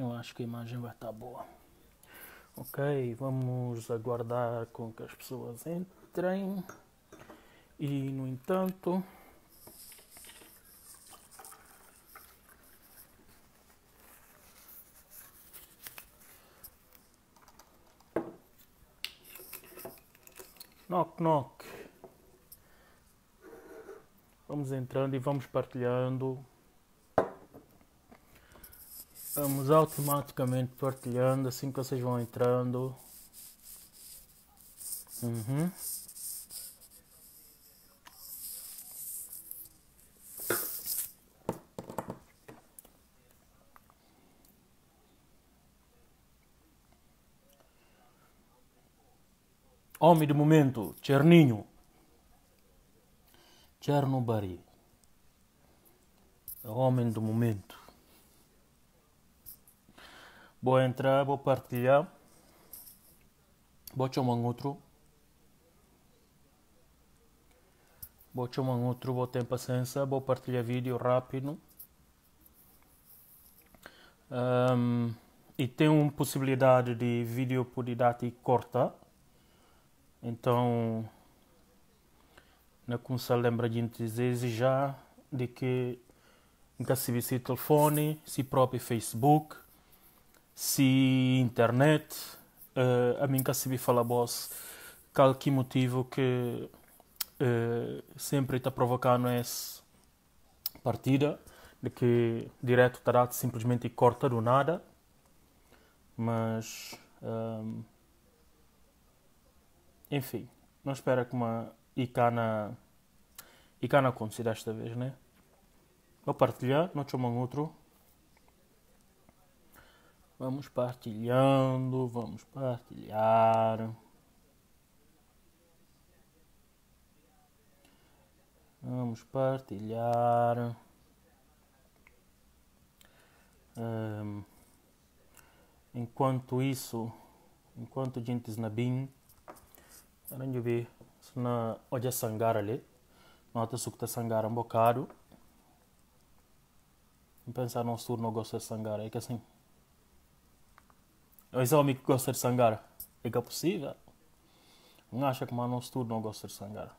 Eu acho que a imagem vai estar boa. Ok, vamos aguardar com que as pessoas entrem. E no entanto. Knock knock. Vamos entrando e vamos partilhando. Vamos automaticamente partilhando assim que vocês vão entrando. Uhum. Homem de momento, Cherninho Chernobari é Homem do momento. Vou entrar, vou partilhar. Vou chamar outro. Vou chamar outro, vou ter paciência, vou partilhar vídeo rápido. Um, e tem uma possibilidade de vídeo por idade corta. Então, na começar lembra de dizer já de que nunca se telefone, se próprio Facebook se internet, uh, a mim cá se fala boss, qualquer motivo que uh, sempre está provocando essa partida, de que direto está simplesmente corta do nada, mas um, eh, enfim, não espera que uma Icana Icana aconteça desta vez, né? Vou partilhar, não chamo outro. Vamos partilhando, vamos partilhar. Vamos partilhar. Um, enquanto isso, enquanto gente snabin, eu vi na hoje sangar ali, nota sukta tá sangar um bocado. Pensar não sur não gosta de sangar, é que assim o amigo que gosta de sangar? É que é possível? Não acha que mano tudo não gosta de sangar?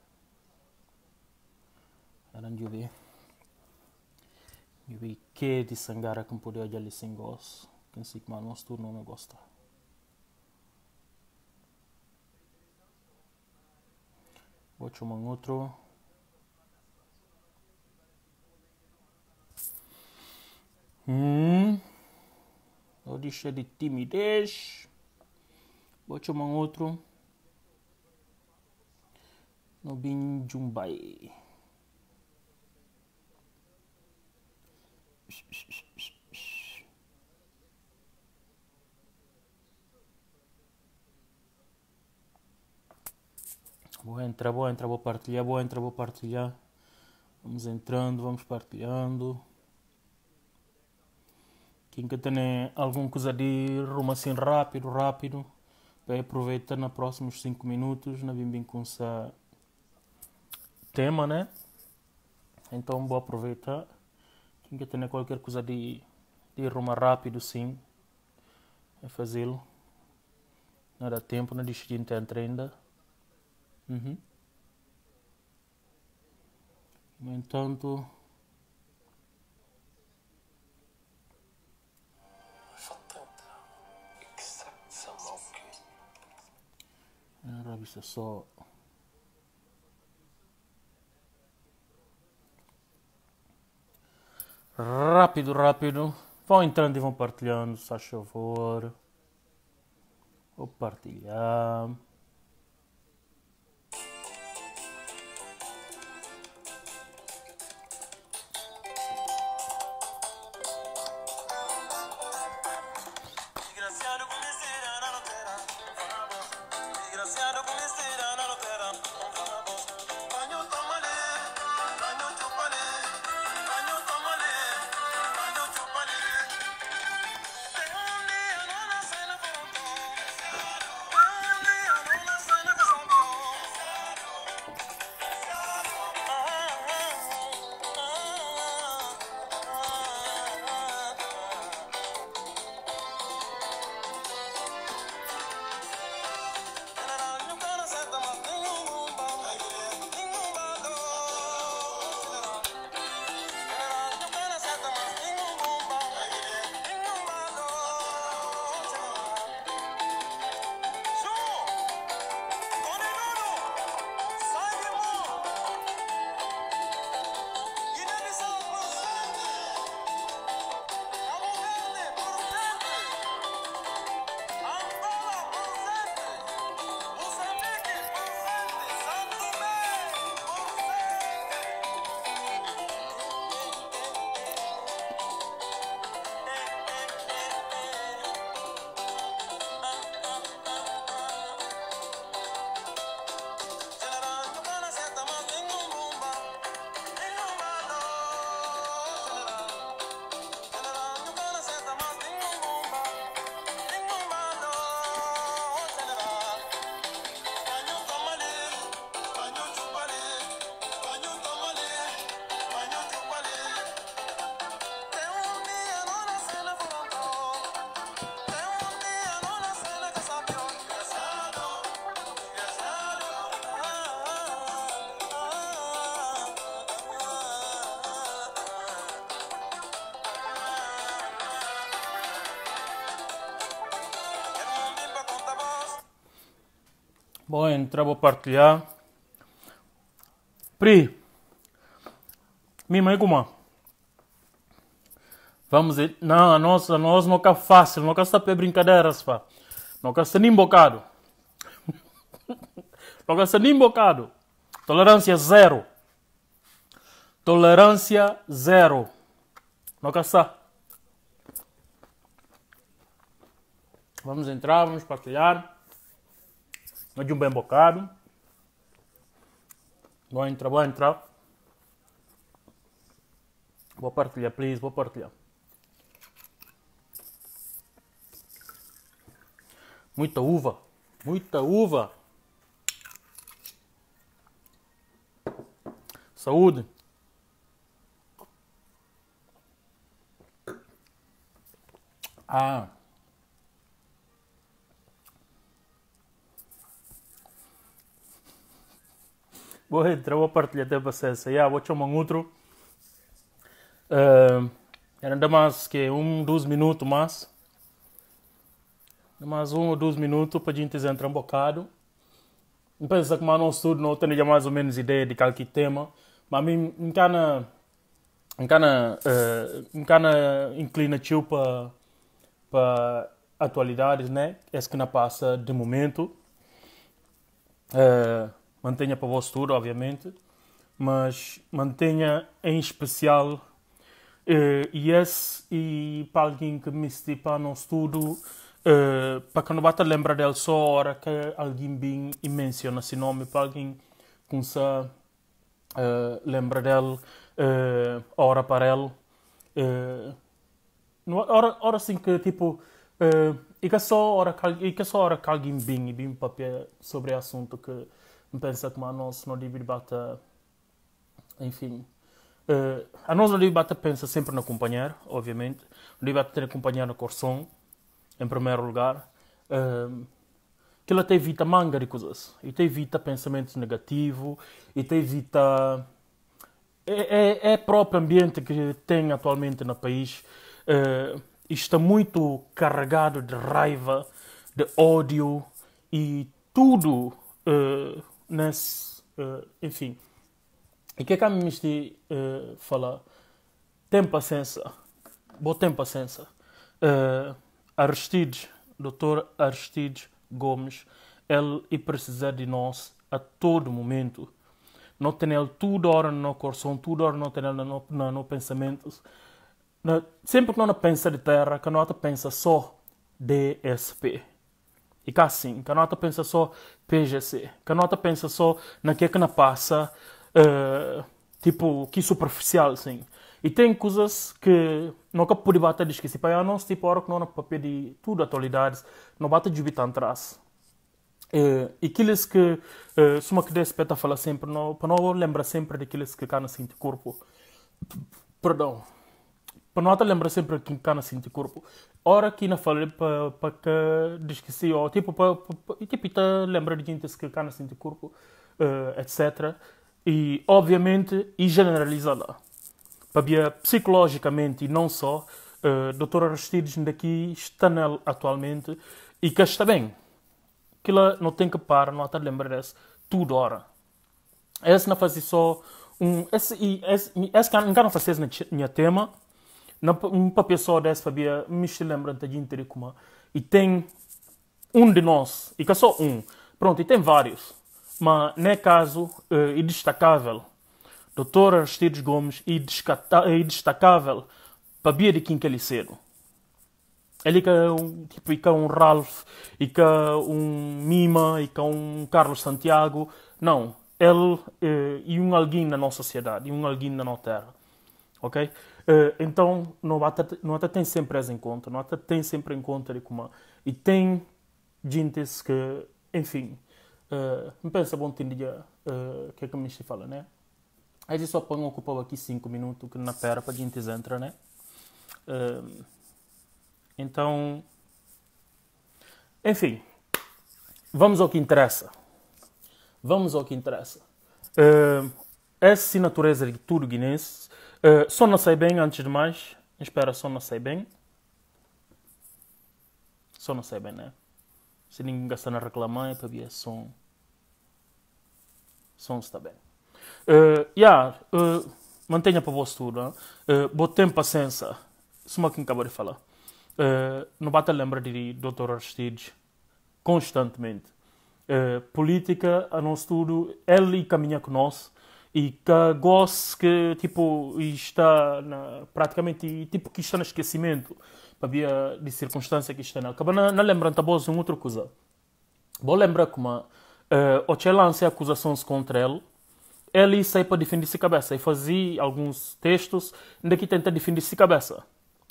Era de ouvir. Eu que de sangar que não olhar ali sem gosto. Quem que que mano tudo não gosta. Vou chamar um outro. Hum. Ou deixa de timidez. Bote um outro. No bin Vou entrar, vou entrar, vou partilhar, vou entrar, vou partilhar. Vamos entrando, vamos partilhando. Quem quer ter eh, alguma coisa de rumo assim rápido, rápido, para aproveitar nos próximos 5 minutos, na bim com esse tema, né? Então vou aproveitar. Quem quer ter qualquer coisa de, de rumo rápido, sim, é fazê-lo. Não dá tempo, não deixa de entrar ainda. Uhum. No entanto. só. Rápido, rápido. Vão entrando e vão partilhando, se faz favor. Vou partilhar. Bom, então vou partilhar. Pri, minha mãe Vamos, não, nossa, nós não é fácil, não só para brincadeiras, pá. Não está nem bocado. não está nem bocado. Tolerância zero. Tolerância zero. Não só Vamos entrar, vamos partilhar. É de um bem bocado. Vou entrar, vou entrar. Vou partilhar, please, vou partilhar. Muita uva, muita uva. Saúde. Ah. Vou entrar, vou partilhar até paciência. Yeah, vou chamar um outro. Uh, eh, ainda mais que um, dois minutos mais. Mais um ou dois minutos para a gente entrar um bocado. Pensa que não estudo não tenho mais ou menos ideia de qual eh, né? que tema. Mas a me encana... Encana... encana inclinatiu para... Para atualidades, né? Essa que não passa de momento. Uh, mantenha para o vosso tour, obviamente, mas mantenha em especial uh, Yes e para alguém que miste para nosso estudo, uh, para que não bata lembrar dele só a hora que alguém bem e menciona esse nome, para alguém que se uh, lembra dele, uh, a hora para ele. Uh, hora, hora assim que tipo uh, e que é só hora e que é só hora que alguém bem e bem papel sobre assunto que pensa como a nós não devia bata, enfim, uh, a nós não devia bata pensa sempre na acompanhar, obviamente, não devia ter acompanhar no coração em primeiro lugar, uh, que ela te evita manga de coisas, e te evita pensamentos negativos, e te evita... É, é, é próprio ambiente que tem atualmente no país, uh, está muito carregado de raiva, de ódio, e tudo uh, mas, uh, eh, enfim. E que é que a Misti uh, tempo Tem paciência. bom tem paciência. Uh, eh, Aristides, Dr. Aristides Gomes, ele e precisa de nós a todo momento. Não tem ele toda hora no coração, toda hora não tem ele no, no, no pensamentos. Sempre que não pensa de terra, que não pensa só DSP que assim. nota pensa só PGC. nota pensa só na que é que não passa, uh, tipo, que superficial, sim. E tem coisas que nunca pude bater de esquecer. Para nós, tipo, a hora que não é papel de tudo atualidades, não bate de bit atrás. Uh, e aqueles que, uh, eh, suma que peta fala sempre, para não lembrar sempre daqueles que cá no corpo. Perdão para não te lembrar sempre quem que na cinta corpo. Ora que na falei para pa que esqueci, ou tipo, para tipo, te lembra de gente que está na cinta corpo, uh, eh, etc. E, obviamente, e generaliza lá. Para psicologicamente e não só, uh, eh, Dr. Aristides daqui está nele atualmente e que está bem. Que ela não tem que parar, não está lembrar dessa tudo ora Essa não fazia só um. Esse, esse, esse, esse, esse, esse, esse, esse, um papel só dessa Fabia me lembra de inteiro como e tem um de nós e que é só um pronto e tem vários mas nesse caso é destacável Dr. Aristides Gomes e é destacável Fabia de quem ele ele que é um tipo e que é um Ralph e que é um Mima e que é um Carlos Santiago não ele é, e um alguém na nossa sociedade e um alguém na nossa terra Ok? Uh, então, Nobata, Nobata tem sempre as em conta, Nobata tem sempre em conta Rikuma. E tem gente que, enfim, uh, me pensa bom dia o uh, eh, que é que me se fala, né? A gente só põe ocupou aqui 5 minutos que na pera para gente entra, né? Uh, então, enfim, vamos ao que interessa. Vamos ao que interessa. Uh, essa natureza de tudo guinense Uh, só não sei bem, antes de mais. Espera, só não sei bem. Só não sei bem, né? Se ninguém gastar a reclamar, é para ver som. Som está bem. Uh, yeah, uh, mantenha para vosso tudo. Né? Uh, botem paciência. Isso é que acabou de falar. Uh, não bata lembrar de Dr. Aristides constantemente. Uh, política, a nosso tudo, ele caminha conosco e que a que tipo está na, praticamente tipo que está no esquecimento havia de circunstância que está na acaba na, lembrando lembrança de uma outra coisa vou lembrar como uh, o que eh, lança acusações contra ele ele sai para defender se cabeça e fazia alguns textos ainda que tenta defender se cabeça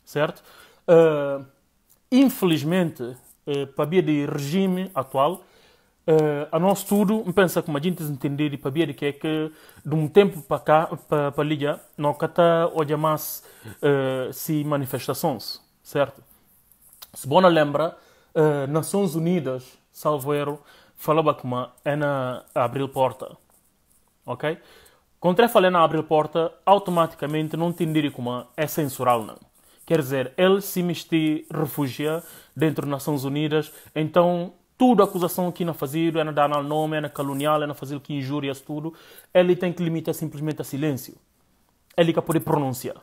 certo uh, infelizmente uh, eh, para via de regime atual Uh, a nosso tudo, pensa como a gente entender e para de que é que de um tempo para cá, para, para Lídia, não cata olha mais uh, se manifestações, certo? Se bona lembra, uh, Nações Unidas, salvo erro, falava que uma é na abrir porta, ok? Quando é falando na abrir porta, automaticamente não entender como é censural, não. Quer dizer, ele se mistura refugia dentro das Nações Unidas, então a acusação que não fazer, é não dar nome, é não caluniar, é não fazer que injúrias, tudo, ele tem que limitar simplesmente a silêncio. Ele quer poder pronunciar.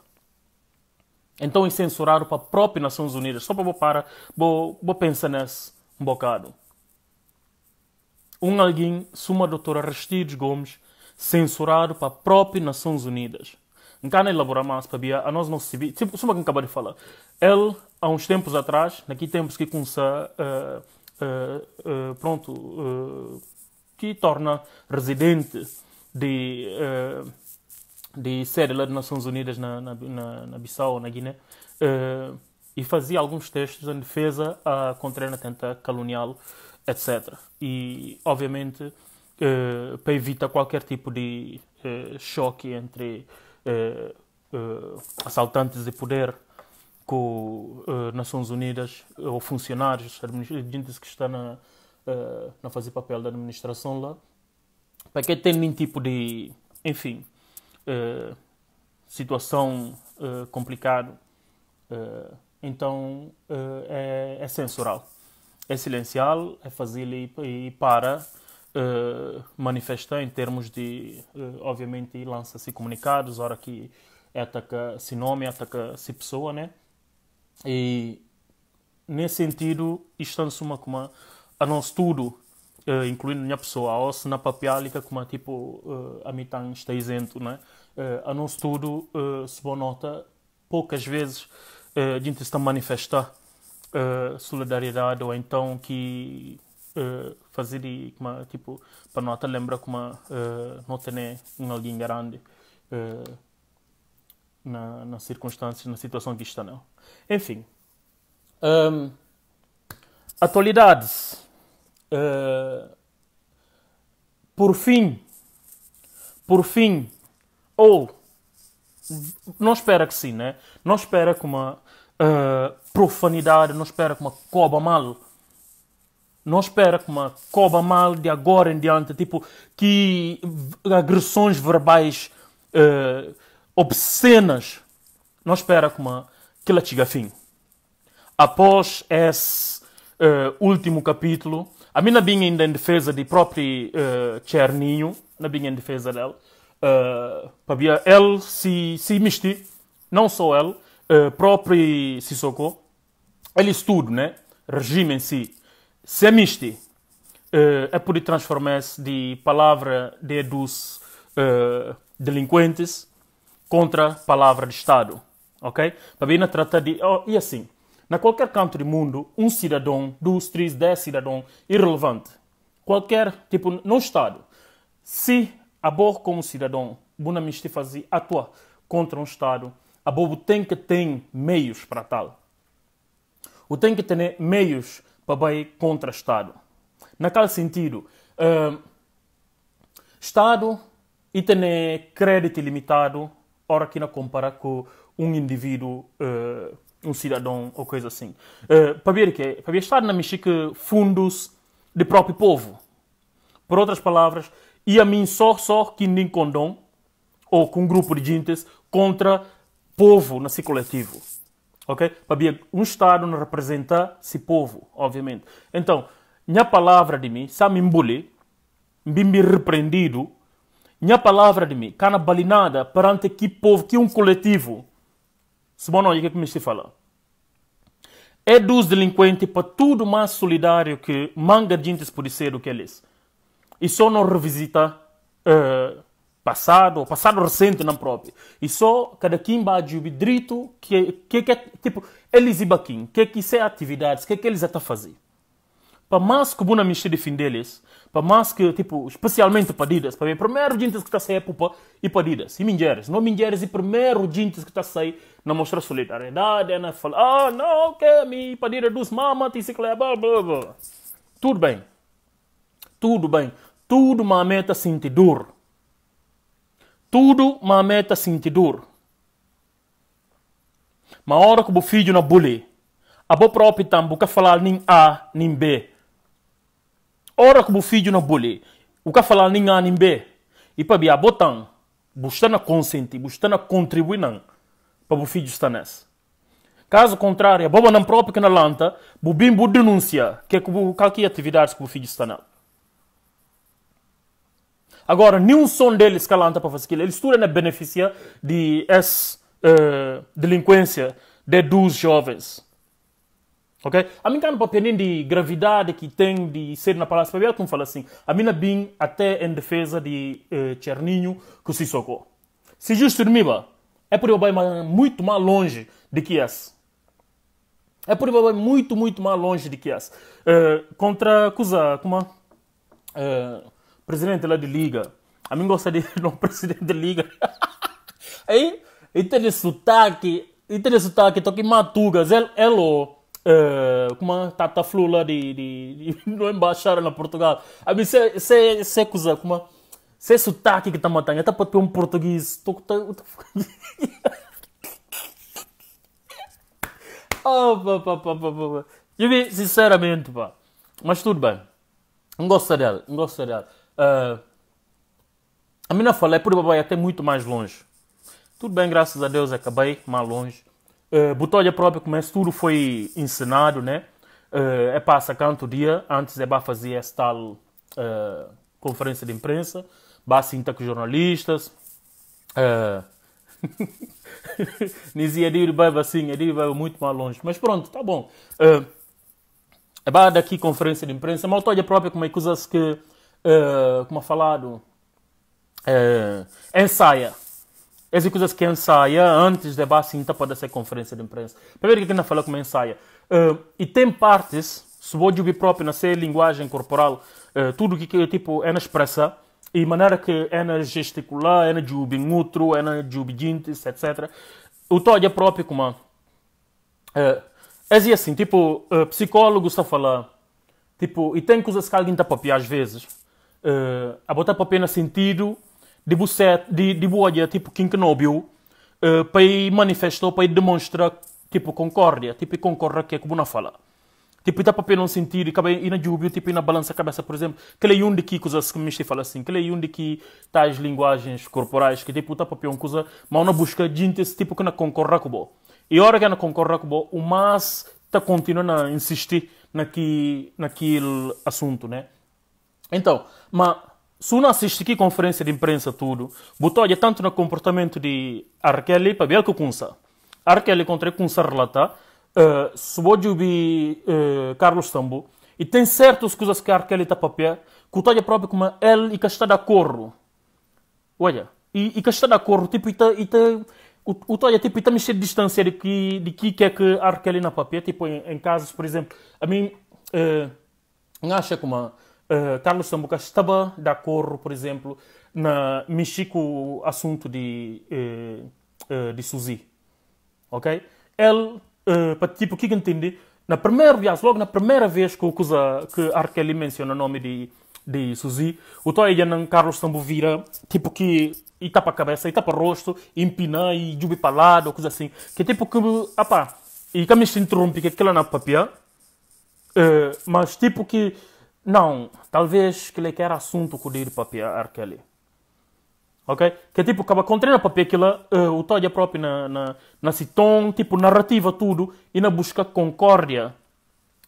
Então é censurado para a própria Nações Unidas. Só para vou para, vou, vou pensar nisso um bocado. Um alguém, suma doutora Aristides Gomes, censurado para a própria Nações Unidas. Não quero elaborar mais para ver, a nós não se... Tipo, suma que acabou de falar. Ele, há uns tempos atrás, naquele tempos que começou Uh, eh, eh, eh, pronto, eh, que torna residente de, de sede lá das Nações Unidas na, na, na Bissau, na Guiné, e fazia alguns textos em defesa a contra a tenta colonial, etc. E, obviamente, para evitar qualquer tipo de choque entre assaltantes de poder com uh, Nações Unidas eh, ou funcionários, eh, gente que está na, uh, na fazer papel da administração lá, para que tenha nenhum tipo de, enfim, uh, situação uh, complicada. então é, é censural, é silencial, é fazer e, para manifestar em termos de, obviamente, lança-se comunicados, hora que ataca-se nome, ataca-se pessoa, né? E nesse sentido, isto se uma como a nosso tudo, uh, incluindo minha pessoa, ou se na papiálica, como tipo, eh, a tipo uh, a mitan tá está isento, né? Uh, a nosso tudo, uh, se boa nota, poucas vezes uh, a gente está a manifestar solidariedade ou então que fazer como tipo para nota lembrar como não ter ninguém alguém grande na, na circunstância, na situação que está não. Enfim, um, atualidades. Uh, por fim, por fim, ou não espera que sim, né? Não espera que uma uh, profanidade, não espera que uma coba mal, não espera que uma coba mal de agora em diante, tipo que agressões verbais uh, obscenas, não espera como que ela chega a fim. Após esse uh, último capítulo, a não binha ainda em defesa de próprio uh, eh, Cherninho, não bem em defesa dela, uh, ele se, se mesti, não só ele, uh, próprio Sissoko, ele estudo, né? Regime em si. Se é mesti, uh, é por transformar-se de palavra de dos uh, delinquentes contra a palavra de Estado. Ok? A Bíblia trata de. Oh, e assim, na qualquer canto do mundo, um cidadão, dois, três, dez cidadãos, irrelevante. Qualquer tipo, não Estado. Se a boa como cidadão, Bonamisti fazia atuar contra um Estado, a bobo tem que ter meios para tal. O tem que ter meios para ir contra o Estado. Naquele sentido, uh, Estado e ter crédito ilimitado ora que não compara com um indivíduo, uh, um cidadão ou coisa assim. Uh, para ver que é, para ver estar na Mexica fundos de próprio povo. Por outras palavras, e a mim só só que nem condom ou com um grupo de gentes contra povo nesse coletivo. Ok? Para ver um Estado não representa se povo, obviamente. Então, minha palavra de mim, se me embole, me repreendido, minha palavra de mim, cana balinada perante que povo, que um coletivo. Se bom o é que me se fala? É dos delinquentes para tudo mais solidário que manga de gente pode ser do que eles. E só não revisita uh, passado, passado recente não próprio. E só cada quem bate o direito que, que, que, tipo, eles e baquim, que que isso é atividades, que que eles estão tá fazendo para mais que buna mexer de findeles, para mais que, tipo, especialmente para didas, para ver primeiro gente que está a sair pupa e para didas, e mingeres, não mingeres e primeiro gente que está a sair na mostrar solidariedade, na falar, ah, não, que me para didas dos mamas, e blá, blá, blá. Tudo bem, tudo bem, tudo mameta sentir dor. Tudo mameta sentir dor. Mas hora que o filho na bully, a boa própria também, falar nem A, nem B, ora que o filho não bole o que falar nem a nimbe e para bia na buscando consenti na contribuir não para o filho estar nessa caso contrário boba não próprio que na lanta o bimbo denuncia que é o que atividades que o filho está na agora nenhum som deles que lanta para fazer aquilo eles tudo é benefício de essa uh, delinquência de dois jovens Ok? A mim não papelin de gravidade que tem de ser na Palácio Papel, como fala assim, a mina bem até em defesa de eh, que se socou. Se justo dormiba, é por eu vai muito mais longe de que esse. É por eu vai muito, muito mais longe de que esse. Uh, contra Cusa, como uh, eh, presidente lá de Liga. A mim gosta de não presidente de Liga. Aí, e tem sotaque, e tem sotaque, toque matugas, é ele eh, como a Tata Flu lá de, de, de no na Portugal. A mim, se, se, se coisa, como se é sotaque que está matando, até para ter um português. Estou tô, tô... oh, pá, pá, pá, pá, pá. Eu vi, sinceramente, pá. Mas tudo bem. Não gosto dela, não gosto dela. Uh, eh, a mina falei, é por babai, é até muito mais longe. Tudo bem, graças a Deus, acabei mais longe. Uh, própria, como é tudo foi encenado, né? Uh, é passa canto dia, antes é para fazer essa é tal uh, eh, conferência de imprensa, para sinta com jornalistas. Nizia é Dir vai assim, é Dir vai muito mais longe. Mas pronto, tá bom. Uh, é para daqui conferência de imprensa, mas Butóia própria, como é coisas que, uh, como é falado, uh, ensaia essas coisas que ensaia antes de baixo, então pode ser conferência de imprensa. Primeiro que ainda fala como ensaia. Uh, e tem partes, se vou ouvir próprio, na ser linguagem corporal, uh, tudo que, que tipo é na expressa, e maneira que é na gesticular, é na jubi outro, é na jubi etc. O toque é próprio como. Uh, é assim, tipo, uh, psicólogo está a falar. Tipo, e tem coisas que alguém está a papiar às vezes. Uh, a botar papel no sentido dibucete, de dibuolha, tipo King Kenobi, uh, eh, para manifestar, para demonstrar, tipo, concórdia, tipo, concorra que é como na fala. Tipo, dá para não sentir, e ir na júbio, tipo, na balança a cabeça, por exemplo, que é um de que coisas que me fala assim, que é um de que tais linguagens corporais, que tipo, dá para uma coisa, mas não busca gente esse tipo que não concorra com o E hora que não concorra com o o mais está continuando a insistir naquele, naquele assunto, né? Então, mas se não assiste aqui conferência de imprensa tudo, botou olha tanto no comportamento de Arkeli para ver que kunsa. Arkeli contra kunsa relata, uh, eh, se ouvi uh, eh, Carlos Tambo, e tem certas coisas que Arkeli está papel, que o próprio como ele e que está de acordo. Olha, e, e que está de acordo, tipo, e está e tá, o, Toya tipo, está mexendo distância de que, de que, é que a Arkeli na papel, tipo, em, em, casos, por exemplo, a mim, uh, acha que uma eh, Carlos Sambuca estava de acordo, por exemplo, na mexer assunto de, uh, uh, de Suzy. Ok? Ele, para tipo, o que, que entende? Na primeira vez, logo na primeira vez que, usa, que Arkeli menciona o nome de, de Suzy, o Toya Carlos Sambu vira, tipo, que e tapa a cabeça, e tapa o rosto, e empina, e jubi para lado, coisa assim. Que é tipo que, apá, e que me interrompe que aquilo é papia, uh, mas tipo que não, talvez que ele quer assunto com o papel aquele. Ok? Que é tipo, acaba contendo papel aquela, uh, o talha eh, é próprio na, na, na tipo, narrativa tudo, e na busca concórdia.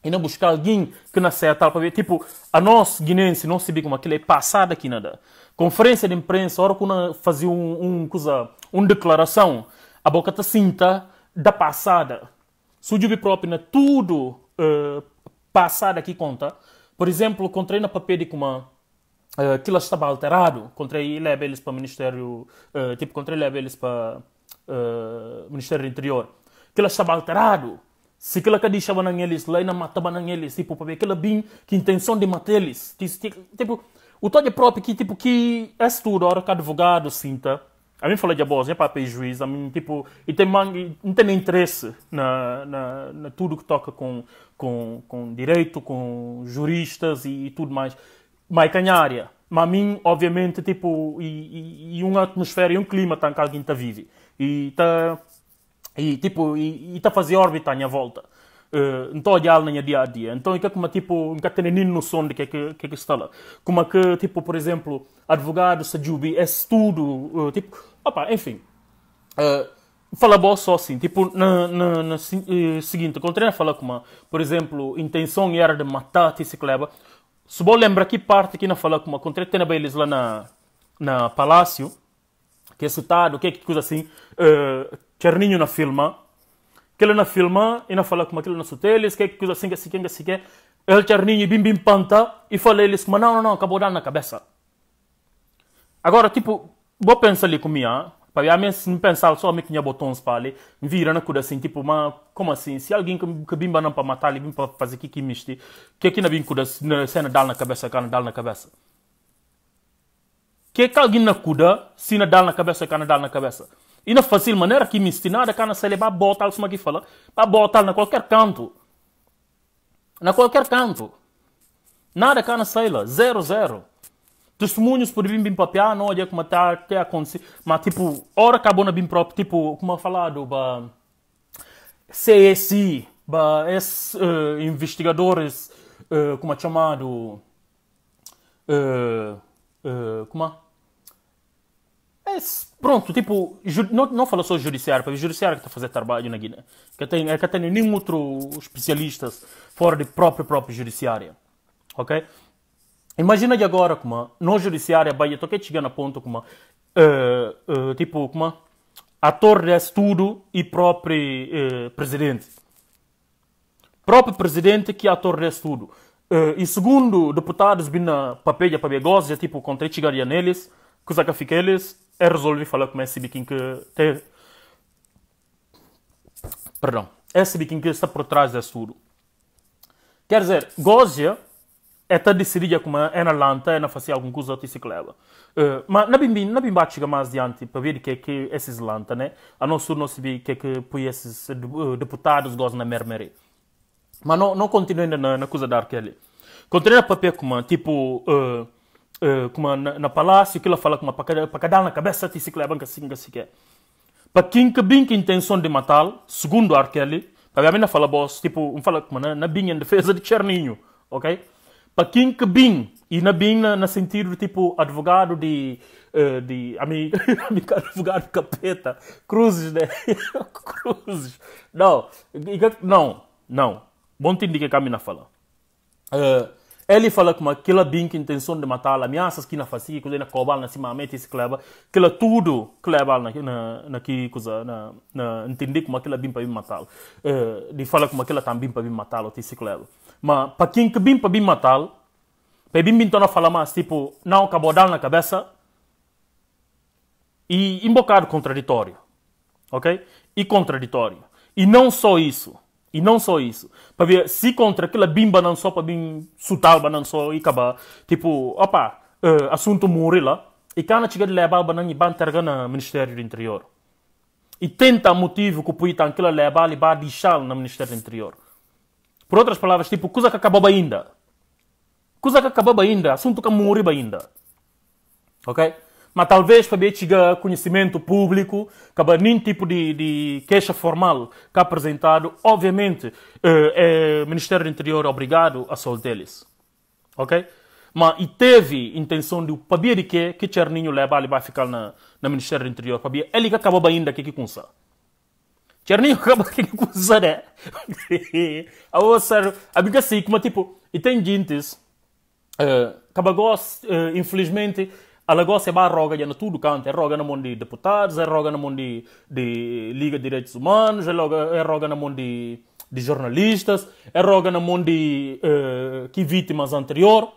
E na busca alguém que nasce a tal ver. Tipo, a nós, guinense, não sabia como aquilo é passado aqui nada. Conferência de imprensa, hora que uma fazia um, um, coisa, uma declaração, a boca tá cinta da passada. Sujo próprio na né? tudo uh, passado aqui conta. Por exemplo, encontrei na papel de eh, que ela estava alterado. Encontrei leva eles para o Ministério, uh, tipo, encontrei leva eles para uh, Ministério do Interior. Que ela estava alterado. Se aquela que deixava na eles, lá não matava na eles, tipo, para ver aquela bem que intenção de matar eles. Tipo, tipo o todo próprio que, tipo, que é tudo, a hora que advogado sinta. Tá? A mim falei de abuso, é para e juiz, a mim, tipo, e tem, não tem interesse na, na, na, tudo que toca com, com, com direito, com juristas e, e tudo mais. Mas é área. Mas a mim, obviamente, tipo, e, e, e uma atmosfera e um clima tá, que alguém tá vive. E tá, e tipo, e, tá fazer órbita à minha volta então já na dia a dia. Então é como tipo, nunca tem nem noção de que é que que é está lá. Como é que tipo, por exemplo, advogado, sajubi, é tudo, uh, eh, tipo, opa, enfim. Uh, fala bom só assim, tipo, na, na, na uh, seguinte, contrário a falar como, por exemplo, intenção era de matar esse cleba. Se vou lembrar que parte que não fala como, contrário tem eles lá na na palácio, que é citado, que é que coisa assim, uh, Cerninho na filma, ele na filma, e na fala como aquele na suteles, que coisa assim, que assim, que assim, que ele charninho bim bim panta, e falei eles como não, não, não, acabou dando na cabeça. Agora, tipo, vou pensar ali comigo, para a minha se pensar só me tinha botões para ali, vira na coisa assim, tipo, mas como assim? Se alguém que bimba não para matar ali, bim para fazer que que miste, que aqui na bim cura se não dá na cabeça, que na dá na cabeça. Que que alguém na cura se na dá na cabeça, que na dá na cabeça. E na fácil maneira que me ensinada, cá na para botar, como aqui fala, para botar na qualquer canto. Na qualquer canto. Nada cá na cela, zero, zero. Testemunhos por vir bem papiar, não olha como está até Mas tipo, hora acabou na bem próprio, tipo, como eu falado, ba... CSI, ba... Es, uh, eh, investigadores, uh, como é chamado... Uh, uh, como é? É, pronto, tipo, não, não falo só judiciário, porque o é judiciário que está a fazer trabalho na Guiné. Que tem, é que tem nenhum outro especialista fora de próprio próprio judiciário. Ok? Imagina agora como no judiciário vai eu que chegar na ponto como uh, eh, uh, eh, tipo como ator de estudo é e próprio uh, presidente. Próprio presidente que a ator de estudo. É e segundo deputados bina papel para begosa, tipo contra chegaria neles. Coisa que eu fiquei eles é resolvi falar com esse é biquinho que tem... Perdão. Esse é biquinho que está por trás desse tudo. Quer dizer, Gozia é tá decidida como é na lanta, é na fazer alguma coisa de se Uh, eh, mas na bimbim, na bimba chega mais diante para ver que é que esses lanta, né? A não ser não se vê que é que esses eh, deputados gozam na mermeria. Mas não, não continuando ainda na, na coisa da arquele continue a papel como, tipo... Uh, como eh, na, na palácio, que ela fala com uma dar na cabeça, disse que banca assim, assim, assim que é. Para quem que bem que intenção de matar, segundo R. Kelly, para a menina fala boss, tipo, um fala como na, na bem em defesa de Cherninho, ok? Para quem que bem, e na bem na, na sentido tipo advogado de, uh, de amigo, amigo advogado capeta, cruzes, né? cruzes. Não, não, não. Bom te indica que a mim menina fala. Uh, ele fala que aquela bem que intenção de matar ameaças que na fazia que na cobal na cima mete esse cleba ela tudo cleba na na na que coisa na, na entender como aquela bem para me matar uh, de fala como aquela também para me matar o esse cleba mas para quem que bem para me matar para mim, bem torna falar mais tipo não acabou na cabeça e um bocado contraditório ok e contraditório e não só isso e não só isso. Para ver se contra aquela bimba não só, para bim sutar não só e acabar. Tipo, opa, uh, assunto morre lá. E cana chega de levar banan e ban terga no Ministério do Interior. E tenta motivo que o puita aquela levar e vai deixar no Ministério do Interior. Por outras palavras, tipo, coisa que acabou ainda. Coisa que acabou ainda, assunto que morreu ainda. Ok? mas talvez Fabiê chega conhecimento público, acaba nenhum tipo de, de, queixa formal que apresentado, obviamente é, Ministério do Interior é obrigado a soltá-los, ok? Mas e teve intenção de o de que que Cerninho leva ali vai ficar na, na Ministério do Interior, Fabiê, ele que acabou ainda aqui que com isso. Cerninho acaba aqui que com isso, né? a outra, a biga assim, como tipo, e tem gente, uh, eh, acaba uh, infelizmente, Alla gosta bara roga gärna tudo kanter, roga na mão de deputados, roga na mão de, de Liga de Direitos Humanos, roga, roga na mão de, de jornalistas, roga na mão de uh, que vítimas anterior,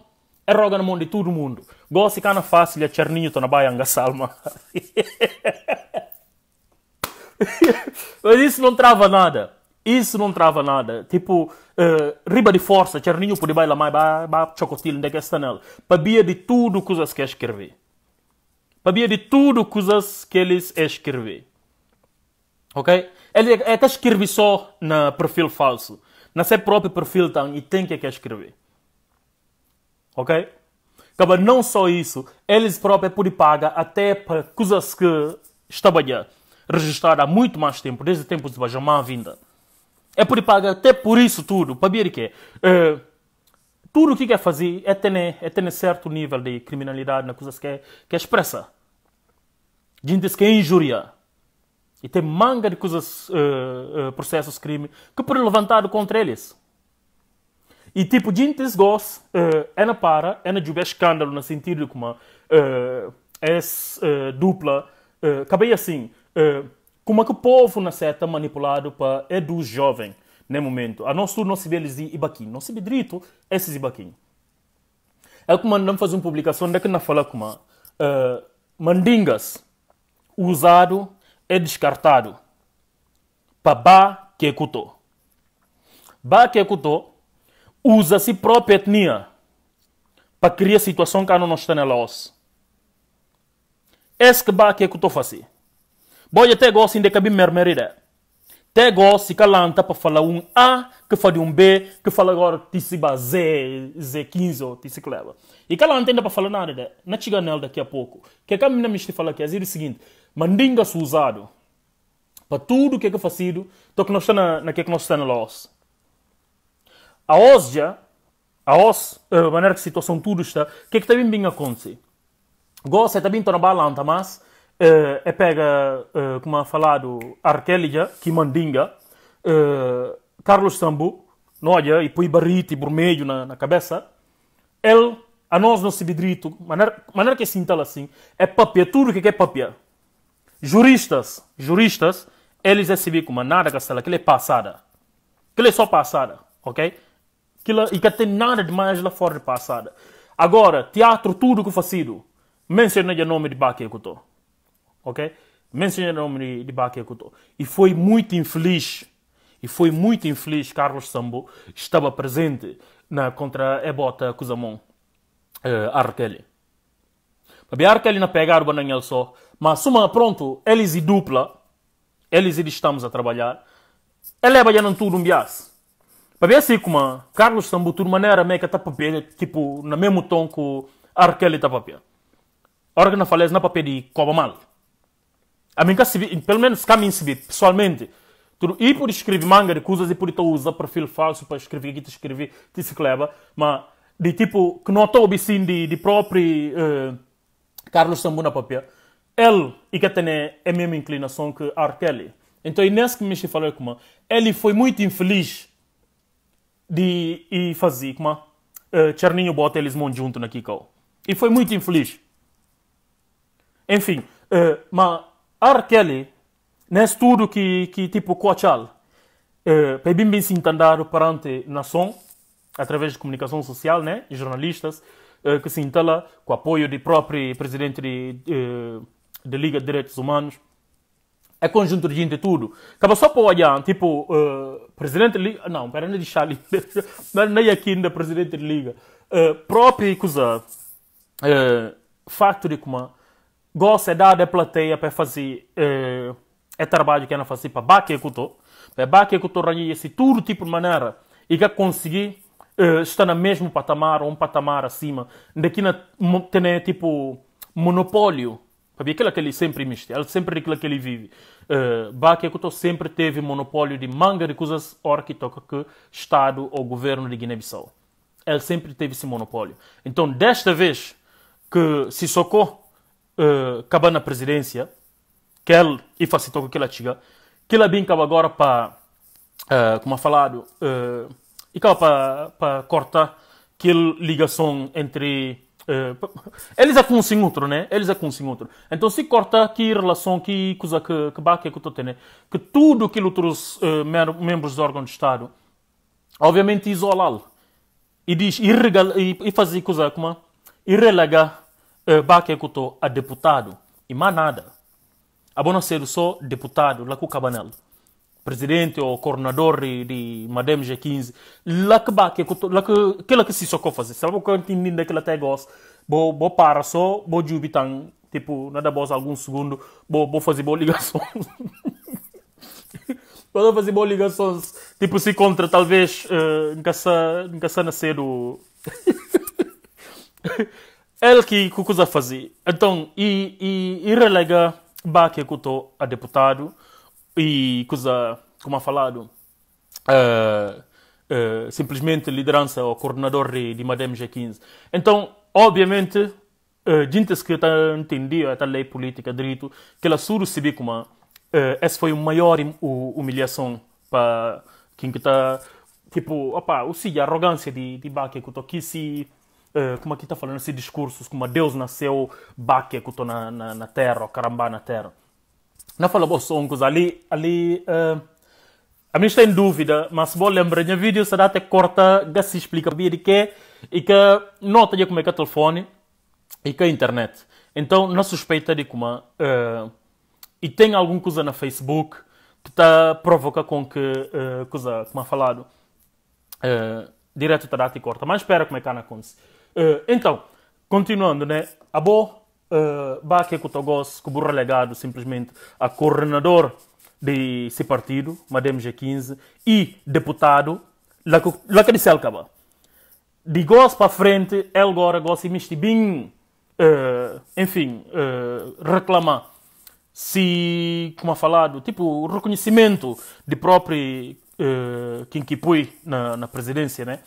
roga na mão de todo mundo. Gosta cana fácil a Cherninho na baia angasalma. Mas isso não trava nada. Isso não trava nada. Tipo, uh, riba de força, tcherninho por debaixo, mais ba, chocotil, onde é que está nela. Pabia de tudo coisas que escrever. Pabia de tudo coisas que eles escrever. Ok? Ele é, é que escreve só na perfil falso. Na seu próprio perfil tem e tem que, é que é escrever. Ok? Acaba não só isso, eles próprios podem pagar até para coisas que estavam registradas há muito mais tempo, desde tempos de Benjamin Vinda. É por paga até por isso tudo. Para ver que é, tudo o que quer fazer é ter, né, é ter certo nível de criminalidade na coisa que é, é expressa. Gente que é injúria. E tem manga de coisas, uh, uh, processos, crime, que por levantado contra eles. E tipo, gente gosta, uh, é na para, é na jubé escândalo, no sentido de como uh, é dupla. Uh, acabei assim. Uh, como é que o povo na certa manipulado para edu jovem no momento. A nosso não sabe eles e baquim, não sabe direito esses ibaquim. É como andam fazer uma publicação daqui é na fala como uh, eh, mandingas usado é descartado para ba que cutou. Ba que cutou usa se própria etnia para criar situação que não está na Laos. Esse que ba que cutou fazia. Boy até gosta ainda cabe mermerida. Até gosta que lanta para falar um A, que fala de um B, que fala agora tisiba Z, Z15 ou ticicleva. E que ainda para falar nada, de, na chega nela daqui a pouco. Que a minha mistura fala que é o seguinte, mandinga-se usado para tudo o que é que é facido, to que nós na, na que é que nós está na loss. A os já, a os, a maneira que a situação tudo está, que é que também bem acontece? Gosta também está na balanta, mas uh, é pega, uh, como é falado, Arquelija, que uh, Carlos Sambu, Noia, e põe barrite, vermelho na, na cabeça. Ele, a nós não se vidrito, maneira, maneira que sinta assim, é papia, tudo que é papia. Juristas, juristas, eles é civil como nada, castela, aquilo é passada. Aquilo é só passada, ok? Aquilo, e que tem nada de mais lá fora de passada. Agora, teatro, tudo que sido menciona o nome de Baque que eu estou ok? Mencionaram-me de Baquecuto. E foi muito infeliz, e foi muito infeliz Carlos Sambo estava presente na contra Ebota Cusamon uh, eh, Arkeli. Babi Arkeli na pegar o bananhel só, mas suma pronto, eles e dupla, eles e estamos a trabalhar, ele é baiano tudo um bias. ver assim como Carlos Sambo, de maneira meio que para papel, tipo, no mesmo tom que Arkeli tá papel. A hora que não falei, não para de cobra Mal. A mim, pelo menos, cá me inscrevi, pessoalmente. Tudo. E por escrever manga de coisas e por então usar perfil falso para escrever que te escrevi, te se leva Mas, de tipo, que não estou obedecendo de, de próprio uh, Carlos Sambuna Papia Ele, e que tem né, é a mesma inclinação que R. Kelly. Então, nesse que me falou, é como, ele foi muito infeliz de e fazer, como, uh, eh, Charninho bota eles mão junto na Kikau. E foi muito infeliz. Enfim, uh, mas Arkeli né estudo que que tipo Coachal para bem bem se entender perante nação através de comunicação social né jornalistas eh, que se entala com apoio do próprio presidente de, eh, de Liga de Direitos Humanos é conjunto de gente tudo. Acaba só para olhar, tipo, uh, presidente de liga, não, para não deixar ali, nem aqui ainda presidente de liga, uh, próprio coisa, uh, facto de como é de plateia para fazer eh, trabalho que ela faz para tipo, baque cuto, para baque cuto esse tudo tipo de maneira e que conseguir eh, estar no mesmo patamar ou um patamar acima, daqui na tem tipo monopólio, para ver aquilo que ele sempre mexe, ele sempre aquilo que ele vive. Uh, baque sempre teve monopólio de manga de coisas hora que toca que estado ou governo de Guiné-Bissau. Ele sempre teve esse monopólio. Então desta vez que se socou acaba eh, na presidência, que ele e facilitou que ela chega, que ele bem acaba agora para, uh, eh, como é falado, uh, eh, e acaba para cortar aquela ligação entre Uh, eles é com um outro, né? Eles é com um outro. Então, se corta que relação, que coisa que que bate, que eu tendo, né? que tudo aquilo outros uh, membros do órgão de Estado, obviamente isolá-lo e diz e, e, e fazer coisa como e relegar eh, ba ke kuto a deputado e mais nada. A ser só deputado lá com Cabanel, presidente ou coordenador de, de Madame G15, lá que ba que kuto, lá que que lá que se soco fazer. Sabe o que eu entendi lá até gosto? Bo bo para só, bo jubitan, tipo, nada boss alguns segundos, bo bo fazer boa ligação. Podem fazer boas ligações, tipo se contra, talvez, uh, nunca se nascer do. ele que coisa fazer. Então, e, e, e relega Baque Kuto a deputado e coisa, como falado, uh, uh, simplesmente liderança ou coordenador de, de Madame G15. Então, obviamente, uh, gente que está entendendo esta tá lei política direito, que ela suru se como uh, essa foi a maior humilhação para quem que está, tipo, opa, ou seja, a arrogância de, de Baque Kuto, que se... Eh, como aqui está falando, esses discursos como Deus nasceu, Baque, que na, na, na terra, Carambá na terra. Não fala bom songos, ali, ali, uh, a mim está em dúvida, mas se bom lembra, minha vídeo será até corta, que se explica de que, e que nota de como é que é telefone, e que a é internet. Então, não suspeita de como, uh, e tem alguma coisa na Facebook, que está provoca com que, uh, coisa, como é falado, uh, direto te dá e corta. Mas espera como é que é acontece. Eh, então, continuando, né? A Bo uh, eh, Baque Kutogos, que burro legado simplesmente a coordenador desse partido, Madame G15, e deputado, lá que disse acaba. De gos para frente, ele agora gosta de bem, uh, enfim, uh, eh, reclamar se, como falado, tipo, reconhecimento de próprio uh, Kinkipui na, na presidência, né?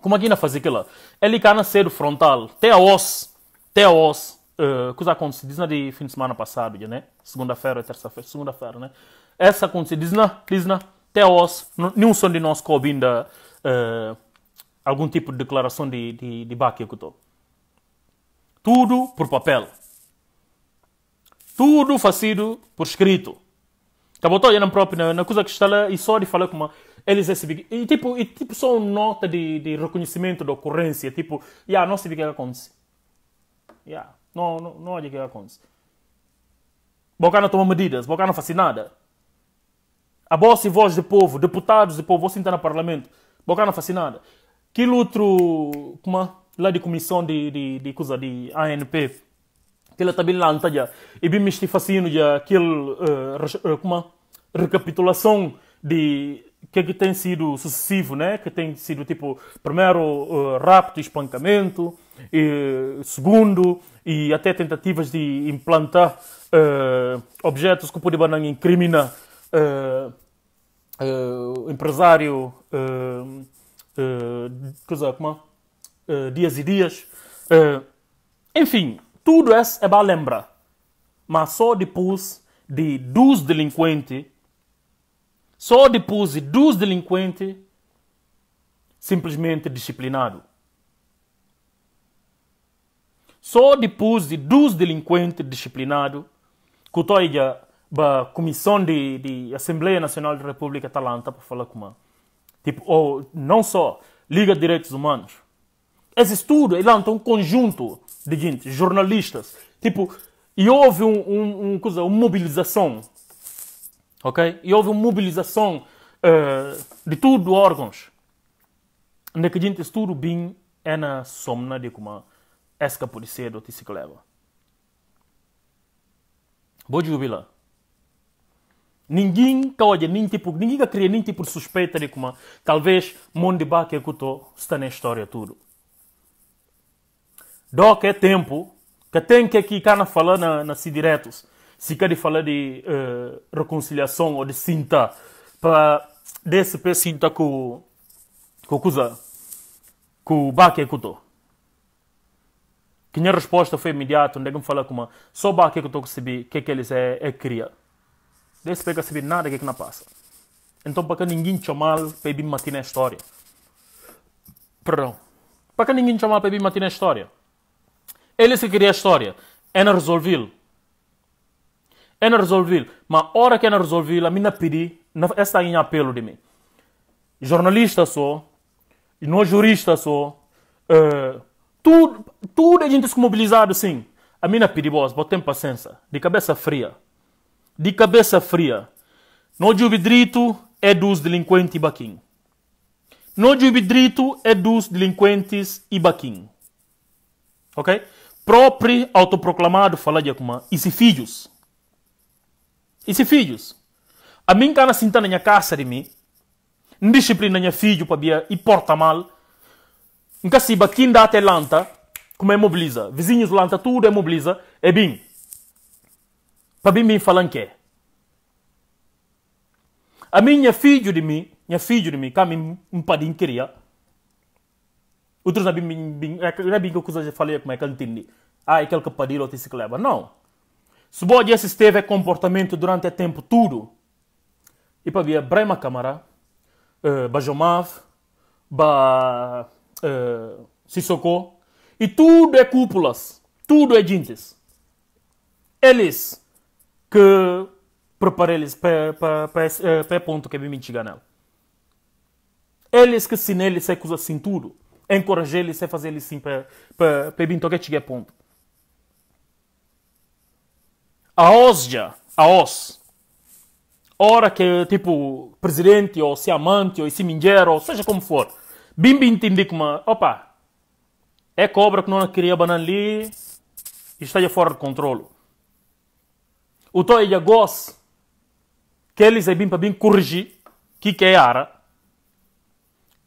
Como aqui é na faz aquilo? Ele cai na cedo frontal, até a os, até a os, eh, uh, aconteceu, diz na de fim de semana passado, né? Segunda-feira, é terça-feira, segunda-feira, né? Essa aconteceu, diz na, diz na, até a os, nenhum som de nós cobrindo uh, eh, algum tipo de declaração de, de, de baque que estou. Tudo por papel. Tudo fazido por escrito. Acabou, estou olhando próprio na, na coisa que está lá e só de falar com uma eles recebem. É e tipo, e, tipo só nota de, de reconhecimento da ocorrência. Tipo, yeah, não sei o que é acontece. Yeah, não, não, não olha o é que acontece. Boca não toma medidas, Boca não faz nada. A voz e voz do povo, deputados do povo, você entra no parlamento. Boca não faz nada. Que outro, como lá de comissão de, de, de coisa de ANP, que ele também lanta tá já. E bem me fazendo já, aquele, uh, como recapitulação de que, que tem sido sucessivo, né? que tem sido tipo, primeiro uh, rapto e espancamento, e, segundo, e até tentativas de implantar uh, objetos que podem incriminar incrimina uh, uh, empresário uh, uh, coisa, como uh, Dias e Dias. enfim, tudo isso é para lembrar. Mas só depois de dos delinquentes só depois dos delinquentes simplesmente disciplinado. Só depois dos delinquentes disciplinado que estou a Comissão de, de, Assembleia Nacional da República Atalanta para falar com ela. Tipo, ou não só Liga de Direitos Humanos. Esse estudo, ele é então um conjunto de gente, jornalistas. Tipo, e houve um, um, um, uma mobilização ok? E houve uma mobilização uh, de tudo órgãos. Naquele é tudo bem é na somna de como a polícia do que leva. Vou jubilar. Ninguém causa nem tipo, ninguém cria nem tipo suspeita de como talvez mundo que está na história tudo. Doc é tempo que tem que aqui cara falar na, na si diretos se sequer falar de uh, reconciliação ou de cinta para DSP cinta com com coisa com o Baque Kuto. Que minha resposta foi imediata, não onde me é fala como só Baque Kuto recebi que é que eles é, é cria. DSP que recebi nada que é que não passa. Então para que ninguém chamar para bim matina a história. Perdão. Para que ninguém chamar para bim matina a história. Eles que queria a história, é não resolvê Ena Mas a ora que na resolvil, a mina pedi, esta em apelo de mim. Jornalista sou, não jurista sou, uh, tudo, tudo a gente se mobilizado sim. A mina pedi, boss, botem paciência, de cabeça fria. De cabeça fria. no juve direito é dos delinquentes baquim. no juve direito é dos delinquentes e baquim. Ok? Próprio autoproclamado falar de Akuma, e se filhos. E se filhos? A mim cana sinta na minha casa de mim. Disciplina minha filho para bia e porta mal. Nunca se baquinda da lanta, como é mobiliza. Vizinhos lanta tudo é mobiliza. É bem. Para bem bem falam que A mim minha filho de mim, minha filho de mim, cá mim um padim queria. Outros não é bem, é bem que eu falei como é que eu entendi. Ah, é aquele que padiu o Não. Se boa dia se esteve comportamento durante o tempo todo, e para ver Brema Camara, uh, eh, Bajomav, ba, uh, Sissoko, e tudo é cúpulas, tudo é gentes. Eles que preparam eles para o ponto que eu me chegar nela. Eles que se neles é coisa assim tudo. Encorajam eles é fazer eles sim para para para chegar ponto a Aos a os Ora que, tipo, presidente, ou se amante, ou se mingeiro, ou seja como for. Bimbi entendi que, opa, é cobra que não queria banana ali e está fora de controle. O toi já gosta que eles é bem para bem corrigir que que é ara.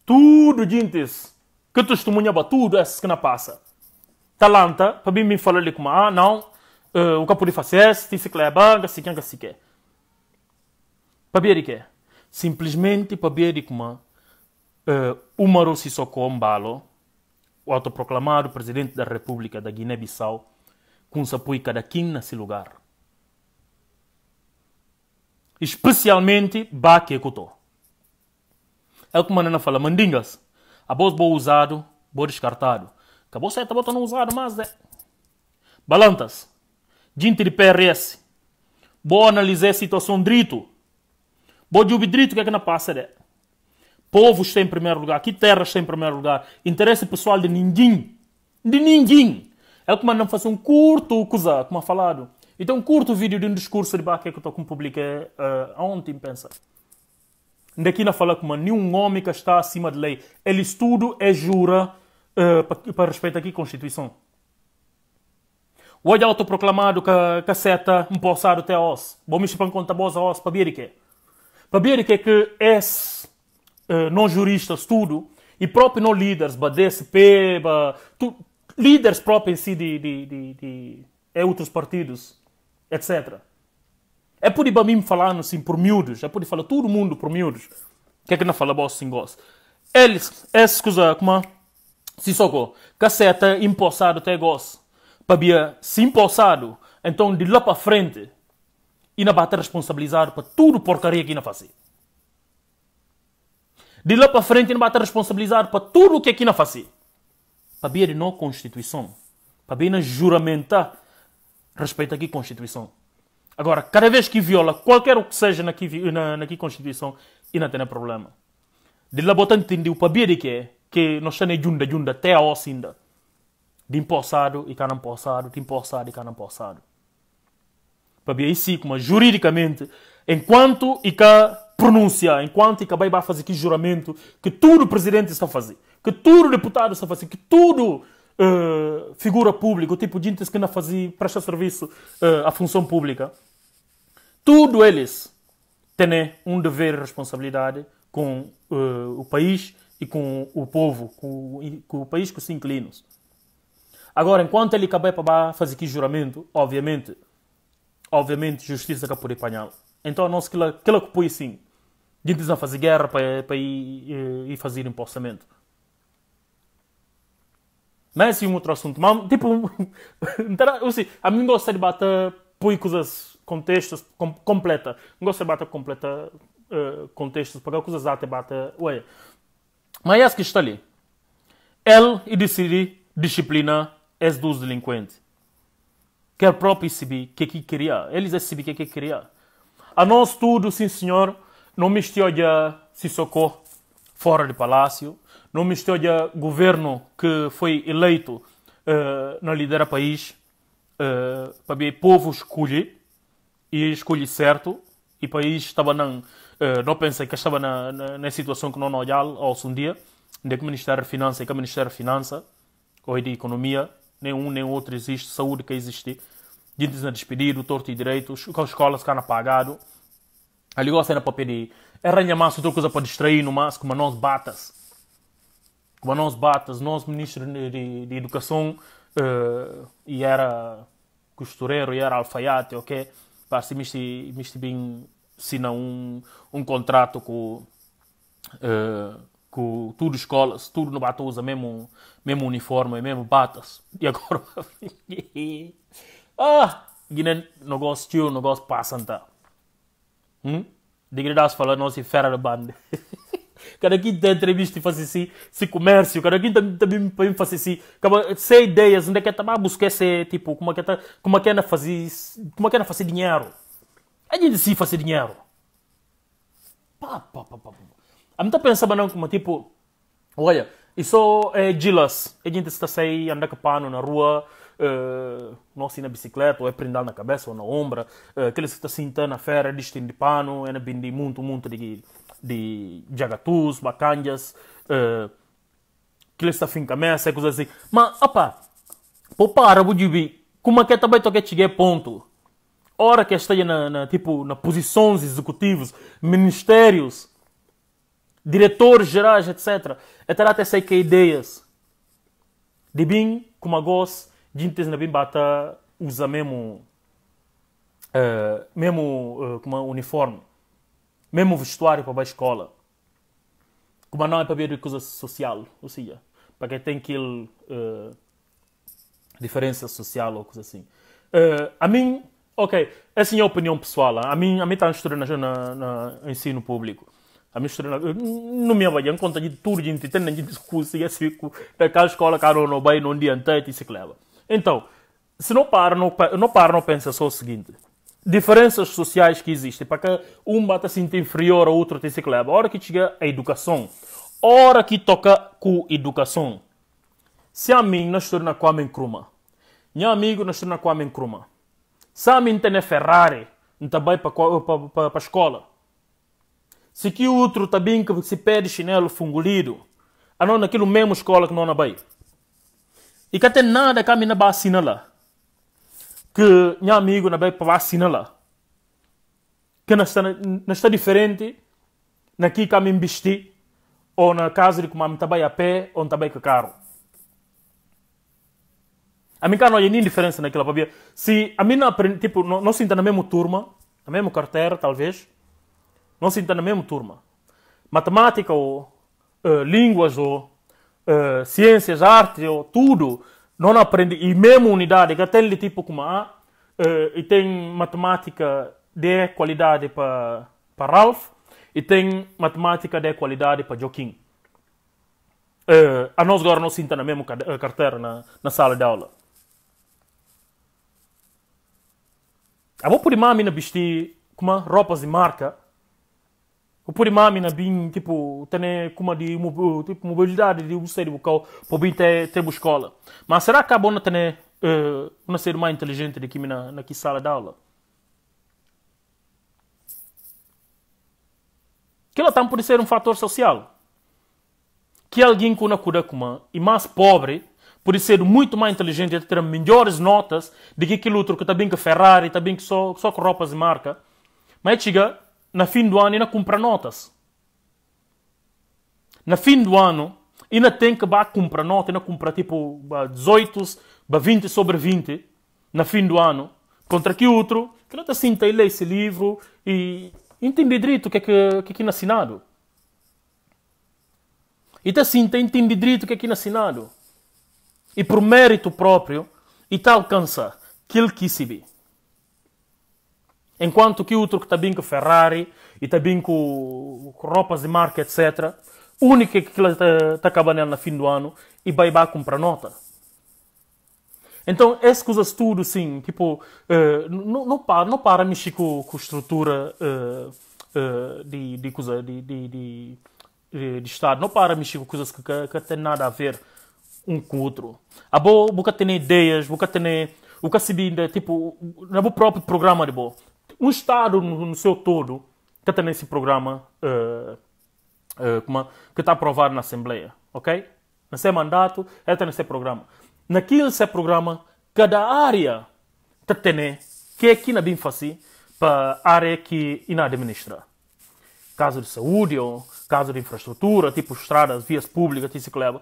Tudo dintes que para tudo é que não passa. Talanta, para bem bim falar ali como, ah, não, uh, ukapuri faces, tisikleaba, gasikan gasike. Pabierike. Simplesmente pabierikma uh, Umaru Sissoko Mbalo, o autoproclamado presidente da República da Guiné-Bissau, com sapui cada quem nesse lugar. Especialmente Baque Kuto. É o que Manana fala, mandingas, a voz boa usado, boa descartado. Acabou certo, a bota não usado, mas é. Balantas de PRS. Vou analisar a situação drito. Vou dizer drito o que é que não passa. De. Povos têm em primeiro lugar, que terras têm em primeiro lugar. Interesse pessoal de ninguém. De ninguém. É como não fazer um curto coisa, como falado. Então, curto vídeo de um discurso de barco que eu estou com publiquei uh, ontem, pensa. Daqui não fala como nenhum homem que está acima de lei. Ele estudo é jura uh, para respeitar aqui a Constituição olho autoproclamado que a seta um poçado até os. Bom, me chupam conta boa os para ver que. Para ver que que és uh, não juristas tudo e próprio não líderes, ba DSP, ba, tu, líderes próprios em si de, de, de, de, de outros partidos, etc. É por ir mim falando assim por miúdos, é por falar todo mundo por miúdos. Que é que não fala boss sim gosta? Eles, essa coisa, como se socou, caceta empossado até gosto para se impulsado, então de lá para frente, e não bate responsabilizado para tudo porcaria que não fazer. De lá para frente, não bater responsabilizado para tudo o que aqui não faz. Para de não Constituição. Para não juramentar respeito aqui Constituição. Agora, cada vez que viola qualquer o que seja naqui, na, naqui Constituição, e não tem problema. De lá botando entendeu para de que que nós estamos juntos, juntos até a ocinda empossado e cá não empossado, de empossado e cá não empossado. Para ver isso, mas juridicamente, enquanto e cá pronuncia, enquanto e cá vai fazer aqui juramento que tudo o presidente está a fazer, que tudo o deputado está a fazer, que tudo uh, figura pública, o tipo de gente que não fazia, presta serviço uh, à função pública, tudo eles têm um dever e responsabilidade com uh, o país e com o povo, com, com o país, com os inquilinos. Agora, enquanto ele acabar para fazer aqui juramento, obviamente, obviamente, justiça que por apanhá-lo. Então, não sei que aquilo que põe assim, de a fazer guerra para, para ir, eh, ir fazer Não Mas assim, um outro assunto. Mas, tipo, assim, a mim gosta de bater põe coisas, contextos com, completa. Não gosto de bater completa uh, contextos, porque coisas até bater. Ué. Mas é que está ali. Ele decidir disciplina és dos delinquentes o próprio CB que aqui queria. Eles é CB que aqui queria. A nós tudo, sim senhor, não me olha se socorro fora de palácio, não me olha governo que foi eleito uh, na lidera país uh, para ver povo escolhe e escolhe certo e país estava não uh, eh, não pensei que estava na, na, na situação que não olhava ao um dia de que Ministério da Finança e que Ministério da Finança ou de Economia nem um nem outro existe, saúde que existe. despedir o torto e direito, escola se cana pagado. Ali gosta ainda para é pedir. Arranha massa, outra coisa para distrair no massa, como nós batas. Como nós batas, nós ministro de, de educação uh, e era costureiro e era alfaiate, ok? Parece que me bem sina um, um contrato com... Uh, que o, tudo escolas, tudo no Bata usa mesmo, mesmo uniforme, mesmo batas. E agora. ah! Guiné, negócio tio, negócio passa tá. Hum? Degredaço falar, não se fera da banda. Cada quem tem entrevista e faz esse esse comércio, cada quem também também faz esse assim, sem ideias, onde é que é tá a buscar esse tipo, como é que tá, como é que é fazer, como é que é fazer dinheiro. A gente se fazer dinheiro. Pá, pá, pá, pá, pá. A mim pensava não como tipo, olha, isso é gilas, é gente está sair, anda com pano na rua, eh, não assim na bicicleta, ou é prendal na cabeça ou na ombra, uh, aqueles que está sentando na fera, distin de pano, é bindi muito, muito de, de jagatus, bacanjas, uh, eh, aqueles que está fim cabeça, coisas assim. Mas, opa, pô, para, budibi, como é que é também toque cheguei ponto? Hora que esteja na, na, tipo, na posições executivas, ministérios, diretores gerais, etc. Até até sei que ideias de bem, como a gos, de entender bem bata usa mesmo uh, mesmo uh, como é, uniforme, mesmo vestuário para a escola. Como não é para ver coisa social, ou seja, para quem tem aquele uh, diferença social ou coisa assim. a mim, ok, essa é a opinião pessoal. Ah. A mim, a mim está a na, na, na ensino público a misturar. Nu mi-am băgat conta de turgi între tine de discuții, assim, cu pe cal escola care o nobai não adianta e se cleva. Então, se não para, não, não para, não pensa só o seguinte. Diferenças sociais que existem, para que um bata se sente assim, inferior ao outro, se cleva. A hora que chega a educação, a hora que toca com educação. Se a mim não estou na Kwame Nkrumah, meu amigo não estou na Kwame Nkrumah, se a mim tem a Ferrari, não está bem para a escola, se que outro também que se pede chinelo fungulido, a não naquilo mesmo escola que não na Bahia. E que até nada que a mina vacina lá. Que meu amigo na para vacina lá. Que não está, não está diferente naquilo que a mim vesti, ou na casa de que a mim a pé, ou também com carro. A mim cá não há nenhuma diferença naquela Se a mim não aprende, tipo, não, não se entra na mesma turma, na mesma carteira, talvez, não se está na mesma turma. Matemática ou uh, línguas ou uh, ciências, arte ou tudo, não aprende. E mesmo unidade que tem de tipo como A, uh, e tem matemática de qualidade para Ralph, e tem matemática de qualidade para Joaquim. Uh, a nós agora não se está na mesma carteira na, na sala de aula. Eu vou por imã a vestir com roupas de marca por na bin tipo tem como de tipo mobilidade uh, de usar o para podem ter ter escola. Mas será que a bona tem uh, uma ser mais inteligente do que na na que sala de aula? Que ela também pode ser um fator social. Que alguém com uma cura como e mais pobre pode ser muito mais inteligente e ter melhores notas do que aquele outro que está bem com Ferrari, está bem que só só com roupas de marca. Mas chega na fim do ano ainda compra notas. Na fim do ano ainda tem que comprar notas, ainda compra tipo 18, 20 sobre 20 na fim do ano. Contra que outro que não está assim, tem ler esse livro e entender direito o que é que, que, é que assinado. É e está assim, tem entender direito o que é que assinado. É e por mérito próprio, e está alcançar aquilo que se vê. Enquanto que outro que está bem com Ferrari e está bem com, com roupas de marca, etc. O único que aquilo está tá acabando no fim do ano e vai vai comprar nota. Então, essas coisas tudo, sim, tipo, uh, não, não para, não para mexer com, com estrutura uh, uh, de, de, coisa, de, de, de, de, Estado, não para mexer com coisas que, que, que nada a ver um com o outro. A boa, boca tem ideias, boca tem, boca se tipo, no próprio programa de boa um Estado no, no seu todo que está nesse programa uh, uh, que está aprovado na Assembleia, ok? seu mandato, está nesse programa. Naquele nesse programa, cada área está tendo que é aqui na BIMFACI para a área que ina administra. Caso de saúde ou caso de infraestrutura, tipo estradas, vias públicas, tipo uh,